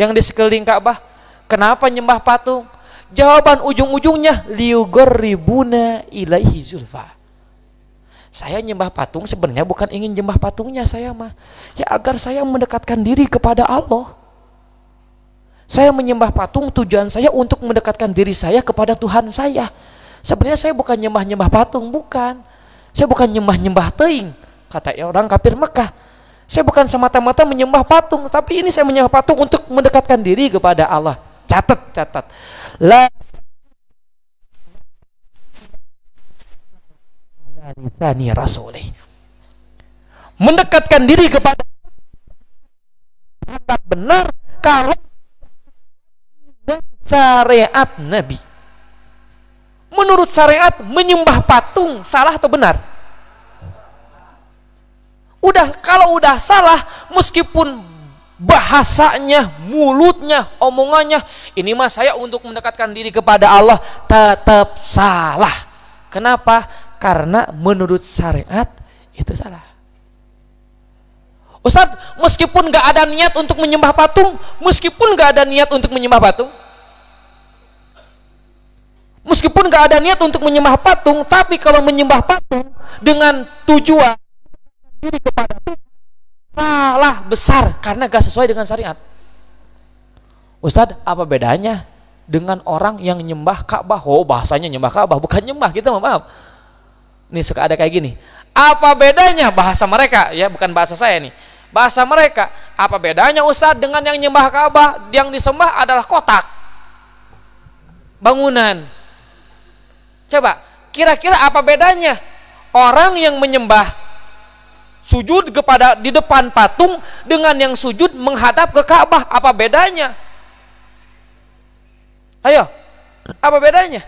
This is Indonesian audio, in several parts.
yang di sekeliling Ka'bah. Kenapa nyembah patung? Jawaban ujung-ujungnya liugor ribuna ilaihi zulfa. Saya nyembah patung sebenarnya bukan ingin nyembah patungnya saya mah. Ya agar saya mendekatkan diri kepada Allah. Saya menyembah patung tujuan saya untuk mendekatkan diri saya kepada Tuhan saya. Sebenarnya saya bukan nyembah-nyembah patung, bukan. Saya bukan nyembah-nyembah teing, kata orang kafir Mekah. Saya bukan semata-mata menyembah patung, tapi ini saya menyembah patung untuk mendekatkan diri kepada Allah. Catat, catat. La lisani rasulih. Mendekatkan diri kepada Allah benar kalau syariat Nabi. Menurut syariat menyembah patung salah atau benar? Udah kalau udah salah meskipun bahasanya, mulutnya, omongannya, ini mah saya untuk mendekatkan diri kepada Allah tetap salah. Kenapa? Karena menurut syariat itu salah. Ustadz, meskipun nggak ada niat untuk menyembah patung, meskipun nggak ada niat untuk menyembah patung, meskipun nggak ada niat untuk menyembah patung, tapi kalau menyembah patung dengan tujuan diri kepada Tuhan salah besar karena gak sesuai dengan syariat. Ustadz, apa bedanya dengan orang yang nyembah Ka'bah? Oh, bahasanya nyembah Ka'bah, bukan nyembah kita, gitu, maaf. Nih suka ada kayak gini. Apa bedanya bahasa mereka? Ya, bukan bahasa saya nih. Bahasa mereka, apa bedanya Ustadz dengan yang nyembah Ka'bah? Yang disembah adalah kotak. Bangunan. Coba, kira-kira apa bedanya? Orang yang menyembah sujud kepada di depan patung dengan yang sujud menghadap ke Ka'bah apa bedanya ayo apa bedanya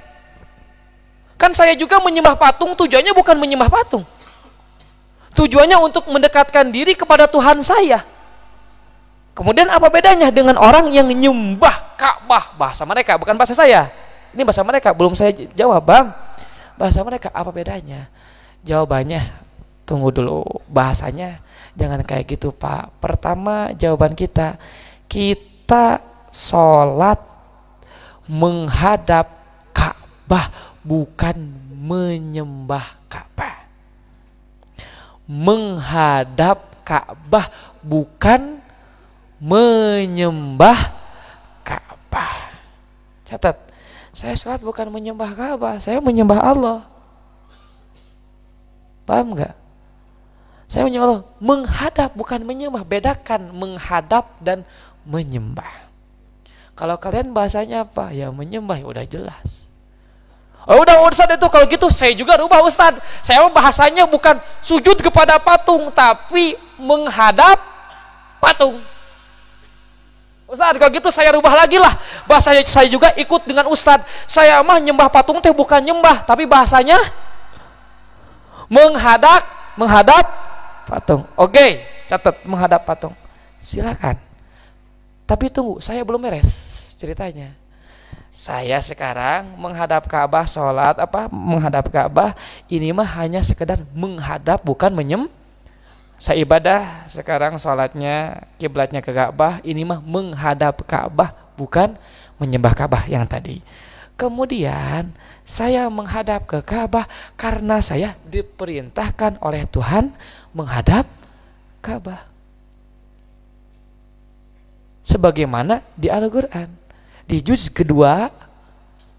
kan saya juga menyembah patung tujuannya bukan menyembah patung tujuannya untuk mendekatkan diri kepada Tuhan saya kemudian apa bedanya dengan orang yang menyembah Ka'bah bahasa mereka bukan bahasa saya ini bahasa mereka belum saya jawab bang bahasa mereka apa bedanya jawabannya tunggu dulu bahasanya jangan kayak gitu pak pertama jawaban kita kita sholat menghadap Ka'bah bukan menyembah Ka'bah menghadap Ka'bah bukan menyembah Ka'bah catat saya sholat bukan menyembah Ka'bah saya menyembah Allah paham nggak saya menyembah Allah. Menghadap bukan menyembah. Bedakan menghadap dan menyembah. Kalau kalian bahasanya apa? Ya menyembah ya udah jelas. Oh udah Ustaz itu kalau gitu saya juga rubah Ustaz. Saya bahasanya bukan sujud kepada patung tapi menghadap patung. Ustaz kalau gitu saya rubah lagi lah. Bahasanya saya juga ikut dengan Ustaz. Saya mah nyembah patung teh bukan nyembah tapi bahasanya menghadap menghadap patung. Oke, catat menghadap patung. Silakan. Tapi tunggu, saya belum meres ceritanya. Saya sekarang menghadap Ka'bah sholat apa menghadap Ka'bah ini mah hanya sekedar menghadap bukan menyem. Saya ibadah sekarang sholatnya kiblatnya ke Ka'bah ini mah menghadap Ka'bah bukan menyembah Ka'bah yang tadi. Kemudian saya menghadap ke Ka'bah karena saya diperintahkan oleh Tuhan menghadap Ka'bah. Sebagaimana di Al-Quran. Di juz kedua,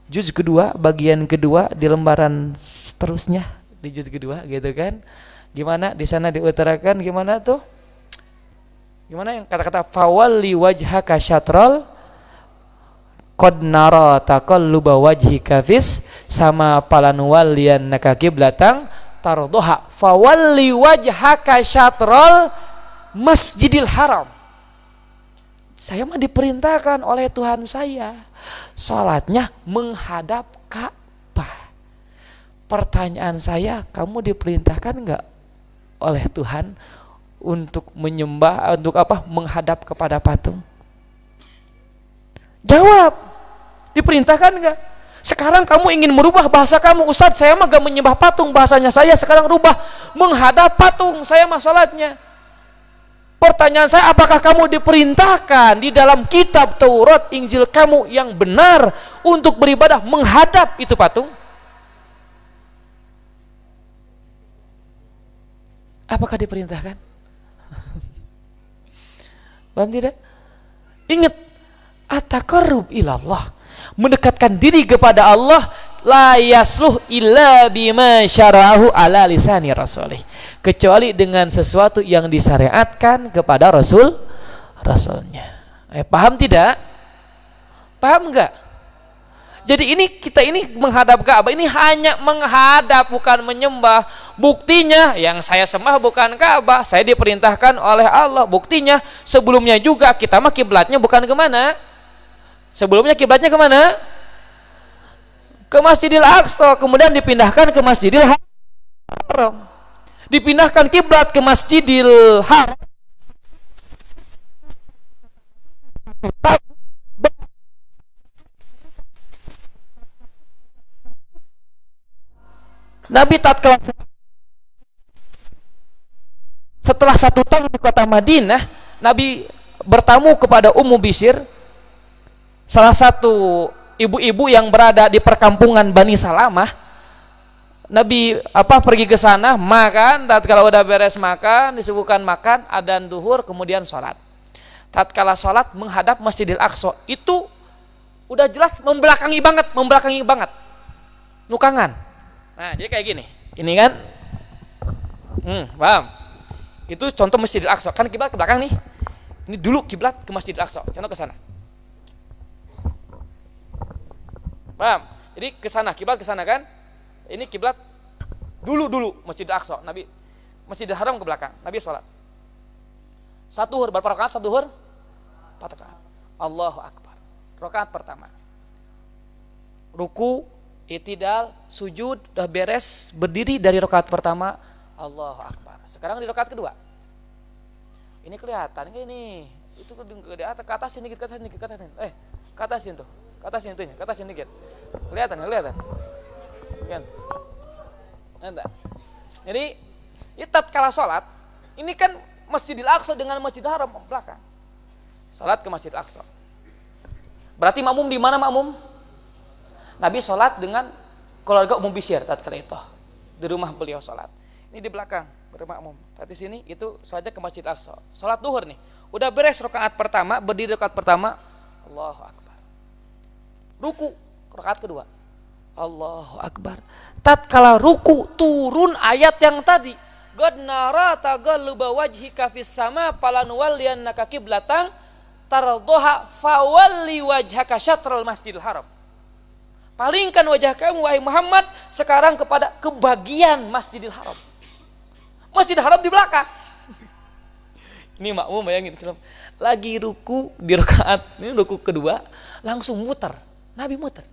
juz kedua, bagian kedua di lembaran seterusnya. Di juz kedua gitu kan. Gimana di sana diutarakan gimana tuh? Gimana yang kata-kata fawalli wajhaka syatral qad nara taqallu wajhika fis sama palan walian naka tardoha fawalli wajhaka syatrol masjidil haram saya mah diperintahkan oleh Tuhan saya sholatnya menghadap Ka'bah pertanyaan saya kamu diperintahkan nggak oleh Tuhan untuk menyembah untuk apa menghadap kepada patung jawab diperintahkan nggak sekarang kamu ingin merubah bahasa kamu, Ustadz saya mah gak menyembah patung bahasanya saya sekarang rubah menghadap patung saya mah sholatnya. Pertanyaan saya, apakah kamu diperintahkan di dalam kitab Taurat Injil kamu yang benar untuk beribadah menghadap itu patung? Apakah diperintahkan? Paham tidak? Ingat, atakarub ilallah mendekatkan diri kepada Allah la yasluh illa bima syara'ahu ala lisani rasulih kecuali dengan sesuatu yang disyariatkan kepada rasul rasulnya eh, paham tidak paham enggak jadi ini kita ini menghadap Ka'bah ini hanya menghadap bukan menyembah. Buktinya yang saya sembah bukan Ka'bah, saya diperintahkan oleh Allah. Buktinya sebelumnya juga kita mah kiblatnya bukan kemana? Sebelumnya kiblatnya kemana? Ke Masjidil Aqsa, kemudian dipindahkan ke Masjidil Haram. Dipindahkan kiblat ke Masjidil Haram. Nabi tatkala setelah satu tahun di kota Madinah, Nabi bertamu kepada Ummu Bisir salah satu ibu-ibu yang berada di perkampungan Bani Salamah Nabi apa pergi ke sana makan tatkala udah beres makan disuguhkan makan adan duhur kemudian sholat tatkala sholat menghadap Masjidil Aqsa itu udah jelas membelakangi banget membelakangi banget nukangan nah jadi kayak gini ini kan hmm, paham itu contoh Masjidil Aqsa kan kiblat ke belakang nih ini dulu kiblat ke Masjidil Aqsa contoh ke sana Paham? Jadi ke sana kiblat ke sana kan? Ini kiblat dulu dulu Masjidil Aqsa. Nabi al Haram ke belakang. Nabi salat. Satu hur berapa rakaat? Satu hur? Empat rakaat. Allahu Akbar. Rakaat pertama. Ruku, itidal, sujud, dah beres, berdiri dari rakaat pertama, Allahu Akbar. Sekarang di rakaat kedua. Ini kelihatan ini. Itu ke atas, ke atas, ini ke atas, ini ke atas. Eh, ke atas tuh ke sini tuhnya, ke sini dikit. Kelihatan, kelihatan. Kan? Entah. Jadi, ya tatkala sholat, ini kan Masjidil Aqsa dengan masjidil Haram belakang. Salat ke Masjidil Aqsa. Berarti makmum di mana makmum? Nabi sholat dengan keluarga umum bisir tatkala itu. Di rumah beliau sholat. Ini di belakang bermakmum. Tadi sini itu saja ke Masjid Aqsa. sholat duhur nih. Udah beres rakaat pertama, berdiri rakaat pertama. Allahu akbar ruku rakaat kedua. Allahu Akbar. Tatkala ruku turun ayat yang tadi. God nara tagalluba wajhika fis sama palan waliyannaka kiblatang tardoha fawalli wajhaka syatral masjidil haram. Palingkan wajah kamu wahai Muhammad sekarang kepada kebagian Masjidil Haram. Masjidil Haram di belakang. Ini makmum bayangin Lagi ruku di rakaat, ini ruku kedua langsung muter Nabi muter.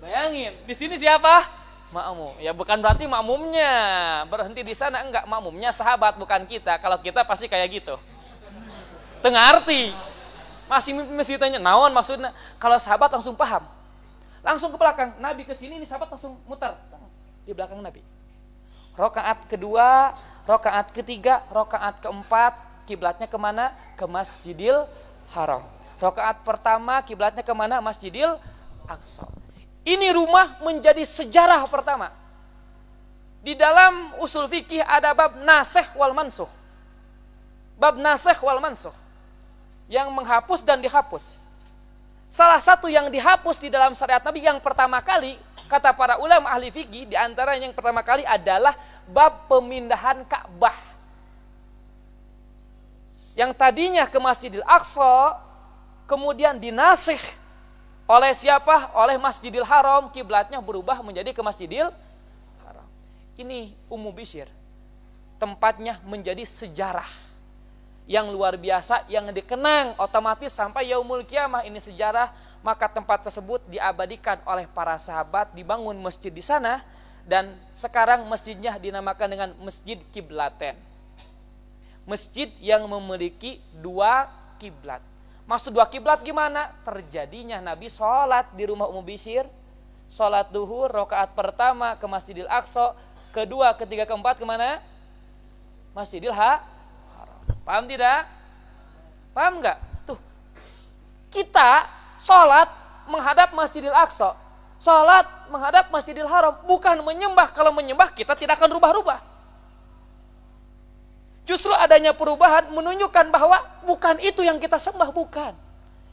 Bayangin, di sini siapa? makmum. Ya bukan berarti makmumnya berhenti di sana enggak makmumnya sahabat bukan kita. Kalau kita pasti kayak gitu. Tengah Masih mesti tanya naon maksudnya. Kalau sahabat langsung paham. Langsung ke belakang. Nabi ke sini ini sahabat langsung muter di belakang Nabi. Rokaat kedua, rokaat ketiga, rokaat keempat, kiblatnya kemana? Ke Masjidil Haram. Rokaat pertama kiblatnya kemana? Masjidil Aqsa. Ini rumah menjadi sejarah pertama. Di dalam usul fikih ada bab nasih wal mansuh. Bab nasih wal mansuh. Yang menghapus dan dihapus. Salah satu yang dihapus di dalam syariat Nabi yang pertama kali, kata para ulama ahli fikih, di antara yang pertama kali adalah bab pemindahan Ka'bah. Yang tadinya ke Masjidil Aqsa, kemudian dinasih oleh siapa? Oleh Masjidil Haram, kiblatnya berubah menjadi ke Masjidil Haram. Ini Ummu Bisir, tempatnya menjadi sejarah yang luar biasa, yang dikenang otomatis sampai Yaumul Kiamah ini sejarah, maka tempat tersebut diabadikan oleh para sahabat, dibangun masjid di sana, dan sekarang masjidnya dinamakan dengan Masjid Kiblaten. Masjid yang memiliki dua kiblat Maksud dua kiblat gimana? Terjadinya Nabi sholat di rumah Ummu Bishir, sholat duhur, rokaat pertama ke Masjidil Aqsa, kedua, ketiga, keempat kemana? Masjidil Ha. Paham tidak? Paham nggak? Tuh, kita sholat menghadap Masjidil Aqsa, sholat menghadap Masjidil Haram, bukan menyembah. Kalau menyembah kita tidak akan rubah-rubah. Justru adanya perubahan menunjukkan bahwa bukan itu yang kita sembah, bukan.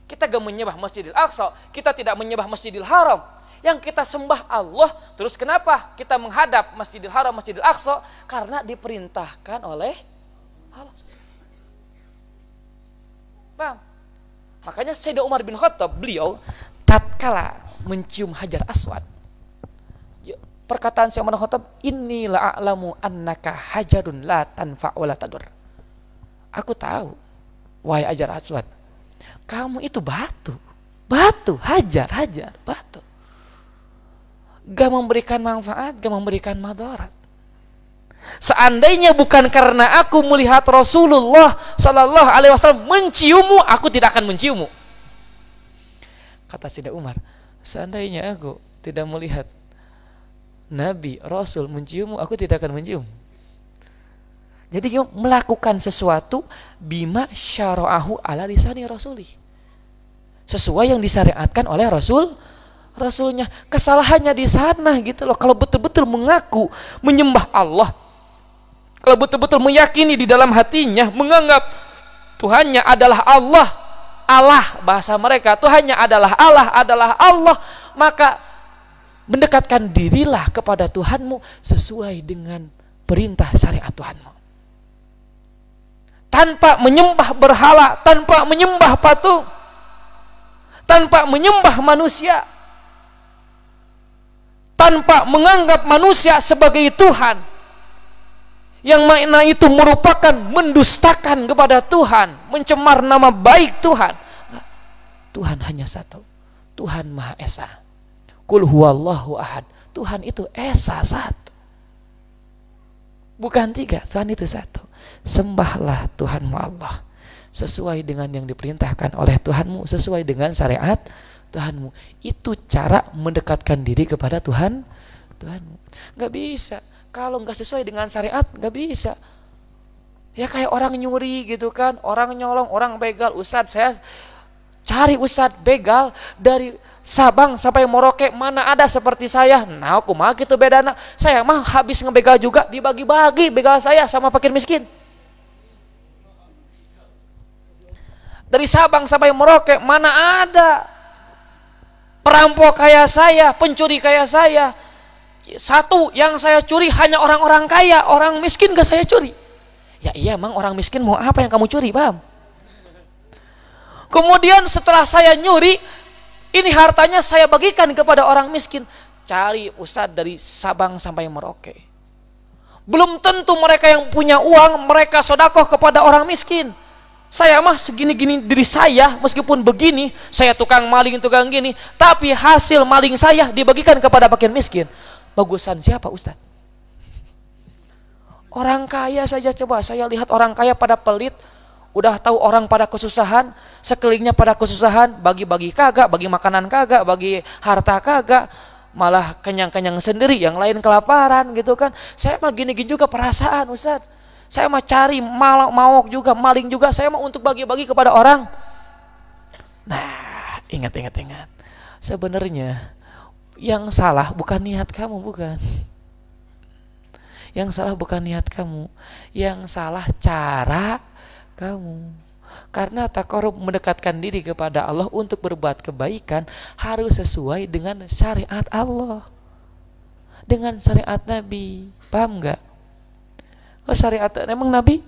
Kita gak menyembah Masjidil Aqsa, kita tidak menyembah Masjidil Haram. Yang kita sembah Allah, terus kenapa kita menghadap Masjidil Haram, Masjidil Aqsa? Karena diperintahkan oleh Allah. Paham? Makanya Sayyidina Umar bin Khattab, beliau tatkala mencium Hajar Aswad, perkataan si Umar Khattab, la alamu annaka hajarun la tanfa' wa tadur." Aku tahu, wahai ajar aswad, kamu itu batu. Batu, hajar, hajar, batu. Gak memberikan manfaat, gak memberikan madarat. Seandainya bukan karena aku melihat Rasulullah Sallallahu Alaihi Wasallam menciummu, aku tidak akan menciummu. Kata Sida Umar, seandainya aku tidak melihat Nabi, Rasul menciummu, aku tidak akan mencium. Jadi dia melakukan sesuatu bima syara'ahu ala lisani rasulih. Sesuai yang disyariatkan oleh Rasul Rasulnya. Kesalahannya di sana gitu loh. Kalau betul-betul mengaku menyembah Allah, kalau betul-betul meyakini di dalam hatinya, menganggap Tuhannya adalah Allah, Allah bahasa mereka, Tuhannya adalah Allah, adalah Allah, maka mendekatkan dirilah kepada Tuhanmu sesuai dengan perintah syariat Tuhanmu. Tanpa menyembah berhala, tanpa menyembah patung, tanpa menyembah manusia, tanpa menganggap manusia sebagai Tuhan, yang makna itu merupakan mendustakan kepada Tuhan, mencemar nama baik Tuhan. Tuhan hanya satu, Tuhan Maha Esa. Kul huwallahu ahad. Tuhan itu Esa satu. Bukan tiga, Tuhan itu satu. Sembahlah Tuhanmu Allah. Sesuai dengan yang diperintahkan oleh Tuhanmu. Sesuai dengan syariat Tuhanmu. Itu cara mendekatkan diri kepada Tuhan Tuhanmu. Gak bisa. Kalau gak sesuai dengan syariat, gak bisa. Ya kayak orang nyuri gitu kan, orang nyolong, orang begal. Ustadz saya cari ustadz begal dari Sabang sampai Merauke mana ada seperti saya. Nah, aku mah gitu beda anak. Saya mah habis ngebegal juga dibagi-bagi begal saya sama fakir miskin. Dari Sabang sampai Merauke mana ada perampok kayak saya, pencuri kayak saya. Satu yang saya curi hanya orang-orang kaya, orang miskin gak saya curi. Ya iya emang orang miskin mau apa yang kamu curi, Bang? Kemudian setelah saya nyuri, ini hartanya saya bagikan kepada orang miskin. Cari ustadz dari Sabang sampai Merauke. Belum tentu mereka yang punya uang, mereka sodakoh kepada orang miskin. Saya mah segini-gini diri saya, meskipun begini, saya tukang maling, tukang gini, tapi hasil maling saya dibagikan kepada bagian miskin. Bagusan siapa Ustadz? Orang kaya saja coba, saya lihat orang kaya pada pelit, udah tahu orang pada kesusahan, sekelilingnya pada kesusahan, bagi-bagi kagak, bagi makanan kagak, bagi harta kagak, malah kenyang-kenyang sendiri, yang lain kelaparan gitu kan. Saya mah gini-gini juga perasaan Ustaz. Saya mah cari malak mawok juga, maling juga, saya mah untuk bagi-bagi kepada orang. Nah, ingat-ingat ingat. Sebenarnya yang salah bukan niat kamu, bukan. Yang salah bukan niat kamu. Yang salah cara kamu. Karena tak korup mendekatkan diri kepada Allah untuk berbuat kebaikan harus sesuai dengan syariat Allah. Dengan syariat Nabi. Paham nggak? Oh, syariat emang Nabi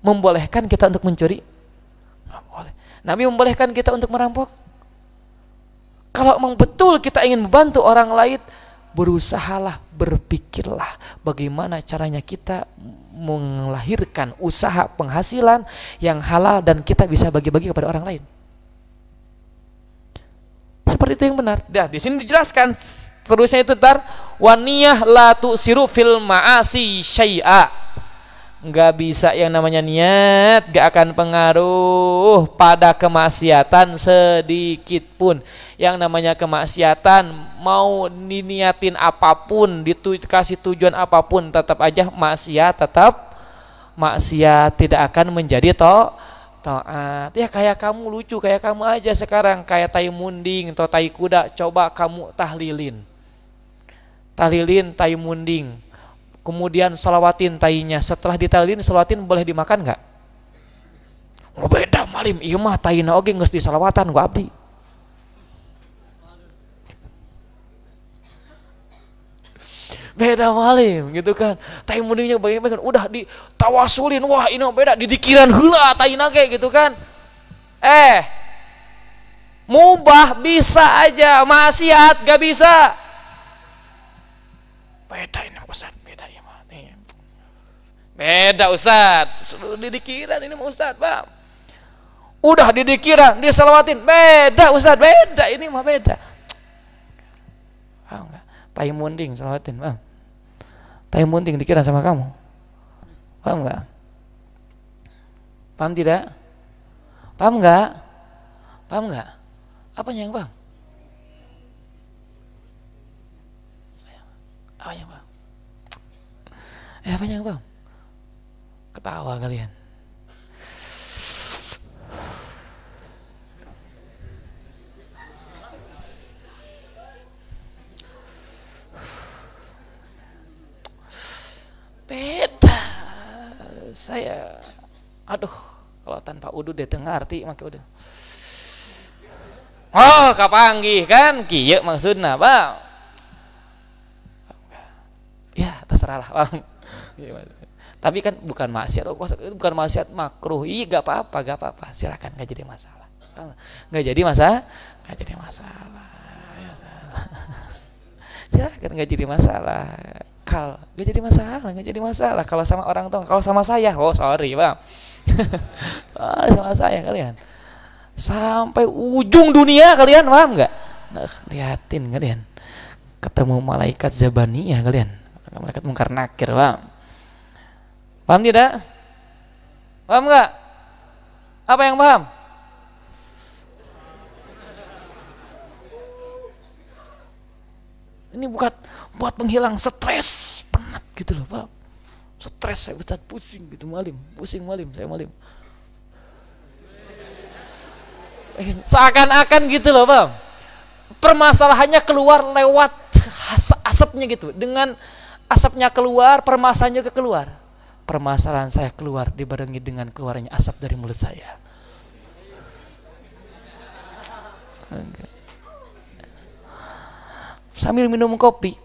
membolehkan kita untuk mencuri? Nggak boleh. Nabi membolehkan kita untuk merampok? Kalau memang betul kita ingin membantu orang lain, berusahalah, berpikirlah bagaimana caranya kita melahirkan usaha penghasilan yang halal dan kita bisa bagi-bagi kepada orang lain. Seperti itu yang benar. Nah, di sini dijelaskan seterusnya itu tar waniyah la siru fil ma'asi syai'a nggak bisa yang namanya niat nggak akan pengaruh pada kemaksiatan sedikit pun yang namanya kemaksiatan mau diniatin apapun dikasih tujuan apapun tetap aja maksiat tetap maksiat tidak akan menjadi to taat ya kayak kamu lucu kayak kamu aja sekarang kayak tai munding atau tai kuda coba kamu tahlilin tahlilin tai munding kemudian salawatin tainya setelah ditalin salawatin boleh dimakan nggak? Oh, beda malim iya mah taina oke nggak salawatan gua abdi beda malim gitu kan tai mudinya bagaimana bayang udah ditawasulin wah ini beda didikiran hula taina kayak gitu kan eh mubah bisa aja maksiat gak bisa beda ini Ustaz Beda Ustaz. Didikiran ini mah Ustaz, Pak. Udah didikiran, selawatin Beda Ustaz, beda ini mah beda. Paham enggak? Tai munding selawatin, Bang. Tai munding dikiran sama kamu. Paham enggak? Paham tidak? Paham enggak? Paham enggak? Apa yang paham? Apa eh, yang paham? Eh, apa yang paham? Ketawa kalian. Beda. Saya aduh, kalau tanpa udu dia dengar arti maka udah. Oh, kapanggih kan Kiyuk maksudnya, Bang. Ya, terserahlah, Bang. Tapi kan bukan maksiat, oh, bukan maksiat makruh. Iya gak apa-apa, gak apa-apa. Silakan gak jadi masalah. Gak jadi masalah, gak jadi masalah. Silakan gak jadi masalah. Kal, gak jadi masalah, gak jadi masalah. Kalau sama orang tua, kalau sama saya, oh sorry bang. oh, sama saya kalian. Sampai ujung dunia kalian paham nggak? Nah, liatin kalian. Ketemu malaikat Zabaniyah kalian. Malaikat mungkar nakir bang Paham tidak? Paham enggak? Apa yang paham? Ini buat buat menghilang stres, penat gitu loh, Pak. Stres saya Ustaz pusing gitu malim, pusing malim, saya malim. Eh, seakan-akan gitu loh, Pak. Permasalahannya keluar lewat asapnya gitu. Dengan asapnya keluar, permasalahannya keluar permasalahan saya keluar dibarengi dengan keluarnya asap dari mulut saya. Sambil minum kopi.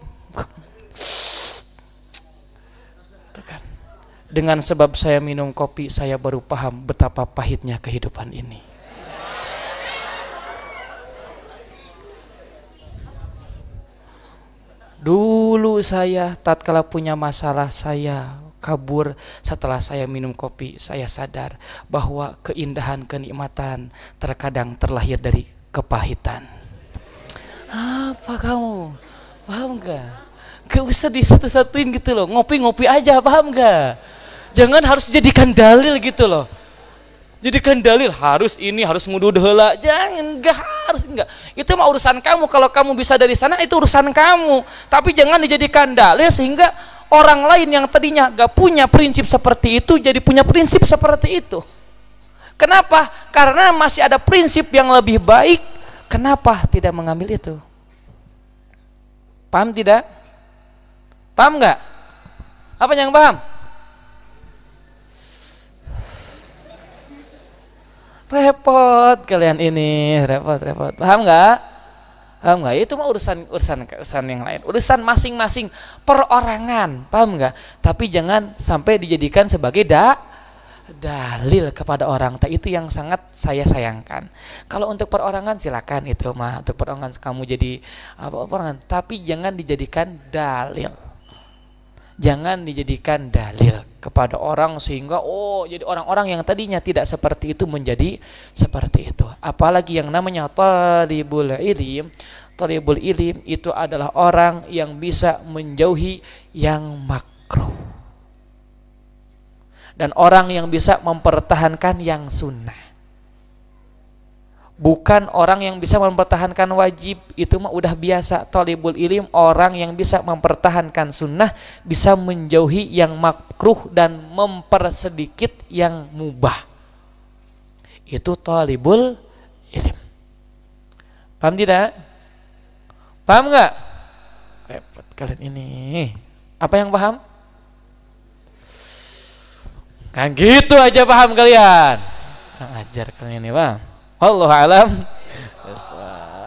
Kan. Dengan sebab saya minum kopi, saya baru paham betapa pahitnya kehidupan ini. Dulu saya tatkala punya masalah saya kabur setelah saya minum kopi, saya sadar bahwa keindahan kenikmatan terkadang terlahir dari kepahitan. Apa kamu? Paham gak? Gak usah satu satuin gitu loh, ngopi-ngopi aja, paham gak? Jangan harus jadikan dalil gitu loh. Jadikan dalil harus ini harus ngudu dehela jangan enggak harus enggak itu mah urusan kamu kalau kamu bisa dari sana itu urusan kamu tapi jangan dijadikan dalil sehingga orang lain yang tadinya gak punya prinsip seperti itu jadi punya prinsip seperti itu kenapa? karena masih ada prinsip yang lebih baik kenapa tidak mengambil itu paham tidak? paham gak? apa yang paham? repot kalian ini repot repot paham nggak Paham nggak? Ya, itu mah urusan urusan urusan yang lain. Urusan masing-masing perorangan. Paham nggak? Tapi jangan sampai dijadikan sebagai da dalil kepada orang. tak itu yang sangat saya sayangkan. Kalau untuk perorangan silakan itu mah untuk perorangan kamu jadi apa perorangan. Tapi jangan dijadikan dalil jangan dijadikan dalil kepada orang sehingga oh jadi orang-orang yang tadinya tidak seperti itu menjadi seperti itu apalagi yang namanya talibul ilim talibul ilim itu adalah orang yang bisa menjauhi yang makruh dan orang yang bisa mempertahankan yang sunnah bukan orang yang bisa mempertahankan wajib itu mah udah biasa tolibul ilim orang yang bisa mempertahankan sunnah bisa menjauhi yang makruh dan mempersedikit yang mubah itu tolibul ilim paham tidak paham nggak repot kalian ini apa yang paham kan gitu aja paham kalian ajar kalian ini bang Allah alam. Yes. Uh,